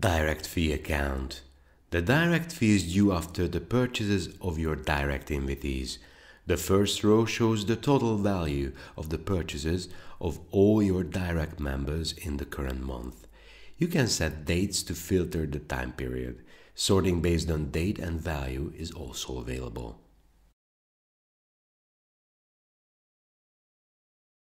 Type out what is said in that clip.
Direct fee account. The direct fee is due after the purchases of your direct invitees. The first row shows the total value of the purchases of all your direct members in the current month. You can set dates to filter the time period. Sorting based on date and value is also available.